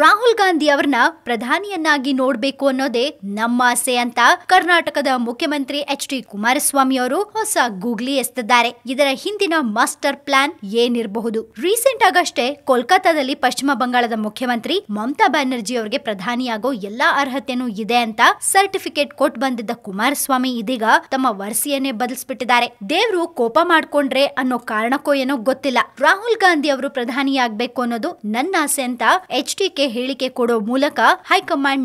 ರಾಹುಲ್ ಗಾಂಧಿ ಅವರನ್ನ ಪ್ರಧಾನಿಯನ್ನಾಗಿ ನೋಡಬೇಕು ಅನ್ನೋದೇ ನಮ್ಮ ಆಸೆ ಅಂತ ಕರ್ನಾಟಕದ ಮುಖ್ಯಮಂತ್ರಿ ಎಚ್ ಡಿ ಕುಮಾರಸ್ವಾಮಿ ಅವರು ಹೊಸ ಗೂಗ್ಲಿ ಎಸ್ತಿದ್ದಾರೆ ಇದರ ಹಿಂದಿನ ಮಾಸ್ಟರ್ ಪ್ಲಾನ್ ಏನಿರಬಹುದು ರೀಸೆಂಟ್ ಆಗಷ್ಟೇ ಕೋಲ್ಕತ್ತಾದಲ್ಲಿ ಪಶ್ಚಿಮ ಬಂಗಾಳದ ಮುಖ್ಯಮಂತ್ರಿ ಮಮತಾ ಬ್ಯಾನರ್ಜಿ ಅವರಿಗೆ ಪ್ರಧಾನಿಯಾಗೋ ಎಲ್ಲಾ ಅರ್ಹತೆನೂ ಇದೆ ಅಂತ ಸರ್ಟಿಫಿಕೇಟ್ ಕೊಟ್ ಬಂದಿದ್ದ ಕುಮಾರಸ್ವಾಮಿ ಇದೀಗ ತಮ್ಮ ವರಸಿಯನ್ನೇ ಬದಲಿಸ್ಬಿಟ್ಟಿದ್ದಾರೆ ದೇವರು ಕೋಪ ಮಾಡ್ಕೊಂಡ್ರೆ ಅನ್ನೋ ಕಾರಣಕ್ಕೋ ಏನೋ ಗೊತ್ತಿಲ್ಲ ರಾಹುಲ್ ಗಾಂಧಿ ಅವರು ಪ್ರಧಾನಿಯಾಗಬೇಕು ಅನ್ನೋದು ನನ್ನ ಆಸೆ ಅಂತ ಎಚ್ ಡಿ ಕೆ ಹೇಳಿಕೆ ಕೊಡೋ ಮೂಲಕ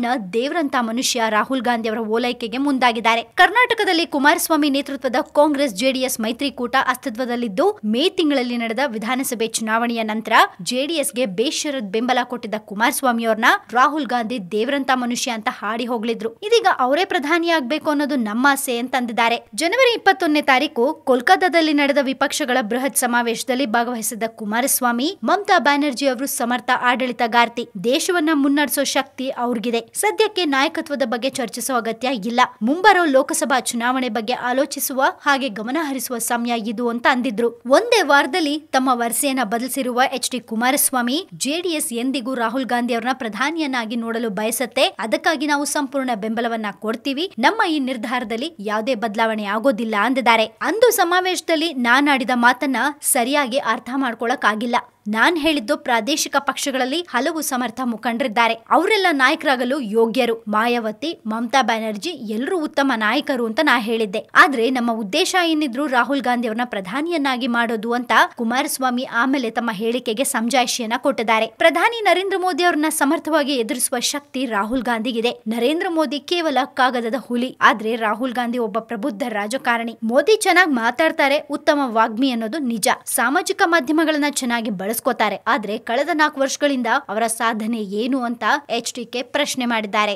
ನ ದೇವರಂತ ಮನುಷ್ಯ ರಾಹುಲ್ ಗಾಂಧಿ ಅವರ ಓಲೈಕೆಗೆ ಮುಂದಾಗಿದ್ದಾರೆ ಕರ್ನಾಟಕದಲ್ಲಿ ಕುಮಾರಸ್ವಾಮಿ ನೇತೃತ್ವದ ಕಾಂಗ್ರೆಸ್ ಜೆಡಿಎಸ್ ಮೈತ್ರಿಕೂಟ ಅಸ್ತಿತ್ವದಲ್ಲಿದ್ದು ಮೇ ತಿಂಗಳಲ್ಲಿ ನಡೆದ ವಿಧಾನಸಭೆ ಚುನಾವಣೆಯ ನಂತರ ಜೆಡಿಎಸ್ಗೆ ಬೇಷರತ್ ಬೆಂಬಲ ಕೊಟ್ಟಿದ್ದ ಕುಮಾರಸ್ವಾಮಿ ಅವ್ರನ್ನ ರಾಹುಲ್ ಗಾಂಧಿ ದೇವರಂತ ಮನುಷ್ಯ ಅಂತ ಹಾಡಿ ಹೋಗ್ಲಿದ್ರು ಇದೀಗ ಅವರೇ ಪ್ರಧಾನಿ ಆಗ್ಬೇಕು ಅನ್ನೋದು ನಮ್ಮ ಆಸೆ ಅಂತಂದಿದ್ದಾರೆ ಜನವರಿ ಇಪ್ಪತ್ತೊಂದನೇ ತಾರೀಕು ಕೋಲ್ಕತ್ತಾದಲ್ಲಿ ನಡೆದ ವಿಪಕ್ಷಗಳ ಬೃಹತ್ ಸಮಾವೇಶದಲ್ಲಿ ಭಾಗವಹಿಸಿದ್ದ ಕುಮಾರಸ್ವಾಮಿ ಮಮತಾ ಬ್ಯಾನರ್ಜಿ ಅವರು ಸಮರ್ಥ ಆಡಳಿತಗಾರ್ತಿ ದೇಶವನ್ನ ಮುನ್ನಡೆಸೋ ಶಕ್ತಿ ಅವ್ರಿಗಿದೆ ಸದ್ಯಕ್ಕೆ ನಾಯಕತ್ವದ ಬಗ್ಗೆ ಚರ್ಚಿಸೋ ಅಗತ್ಯ ಇಲ್ಲ ಮುಂಬರೋ ಲೋಕಸಭಾ ಚುನಾವಣೆ ಬಗ್ಗೆ ಆಲೋಚಿಸುವ ಹಾಗೆ ಗಮನ ಹರಿಸುವ ಸಮಯ ಇದು ಅಂತ ಅಂದಿದ್ರು ಒಂದೇ ವಾರದಲ್ಲಿ ತಮ್ಮ ವರಸೆಯನ್ನ ಬದಲಿಸಿರುವ ಎಚ್ ಡಿ ಕುಮಾರಸ್ವಾಮಿ ಜೆಡಿಎಸ್ ಎಂದಿಗೂ ರಾಹುಲ್ ಗಾಂಧಿ ಅವರನ್ನ ಪ್ರಧಾನಿಯನ್ನಾಗಿ ನೋಡಲು ಬಯಸತ್ತೆ ಅದಕ್ಕಾಗಿ ನಾವು ಸಂಪೂರ್ಣ ಬೆಂಬಲವನ್ನ ಕೊಡ್ತೀವಿ ನಮ್ಮ ಈ ನಿರ್ಧಾರದಲ್ಲಿ ಯಾವುದೇ ಬದಲಾವಣೆ ಆಗೋದಿಲ್ಲ ಅಂದಿದ್ದಾರೆ ಅಂದು ಸಮಾವೇಶದಲ್ಲಿ ನಾನಾಡಿದ ಮಾತನ್ನ ಸರಿಯಾಗಿ ಅರ್ಥ ಮಾಡ್ಕೊಳಕ್ಕಾಗಿಲ್ಲ ಆಗಿಲ್ಲ ನಾನ್ ಹೇಳಿದ್ದು ಪ್ರಾದೇಶಿಕ ಪಕ್ಷಗಳಲ್ಲಿ ಹಲವು ಸಮರ್ಥ ಮುಖಂಡರಿದ್ದಾರೆ ಅವರೆಲ್ಲ ನಾಯಕರಾಗಲು ಯೋಗ್ಯರು ಮಾಯಾವತಿ ಮಮತಾ ಬ್ಯಾನರ್ಜಿ ಎಲ್ಲರೂ ಉತ್ತಮ ನಾಯಕರು ಅಂತ ನಾ ಹೇಳಿದ್ದೆ ಆದ್ರೆ ನಮ್ಮ ಉದ್ದೇಶ ಏನಿದ್ರು ರಾಹುಲ್ ಗಾಂಧಿ ಅವರನ್ನ ಪ್ರಧಾನಿಯನ್ನಾಗಿ ಮಾಡೋದು ಅಂತ ಕುಮಾರಸ್ವಾಮಿ ಆಮೇಲೆ ತಮ್ಮ ಹೇಳಿಕೆಗೆ ಸಮಜಾಯಿಷಿಯನ್ನ ಕೊಟ್ಟಿದ್ದಾರೆ ಪ್ರಧಾನಿ ನರೇಂದ್ರ ಮೋದಿ ಅವ್ರನ್ನ ಸಮರ್ಥವಾಗಿ ಎದುರಿಸುವ ಶಕ್ತಿ ರಾಹುಲ್ ಗಾಂಧಿಗಿದೆ ನರೇಂದ್ರ ಮೋದಿ ಕೇವಲ ಕಾಗದದ ಹುಲಿ ಆದ್ರೆ ರಾಹುಲ್ ಗಾಂಧಿ ಒಬ್ಬ ಪ್ರಬುದ್ಧ ರಾಜಕಾರಣಿ ಮೋದಿ ಚೆನ್ನಾಗಿ ಮಾತಾಡ್ತಾರೆ ಉತ್ತಮ ವಾಗ್ಮಿ ಅನ್ನೋದು ನಿಜ ಸಾಮಾಜಿಕ ಮಾಧ್ಯಮಗಳನ್ನ ಚೆನ್ನಾಗಿ ಬಳಸ್ತಾರೆ ಬೆಳೆಸ್ಕೋತಾರೆ ಆದ್ರೆ ಕಳೆದ ನಾಲ್ಕು ವರ್ಷಗಳಿಂದ ಅವರ ಸಾಧನೆ ಏನು ಅಂತ ಎಚ್ ಡಿ ಪ್ರಶ್ನೆ ಮಾಡಿದ್ದಾರೆ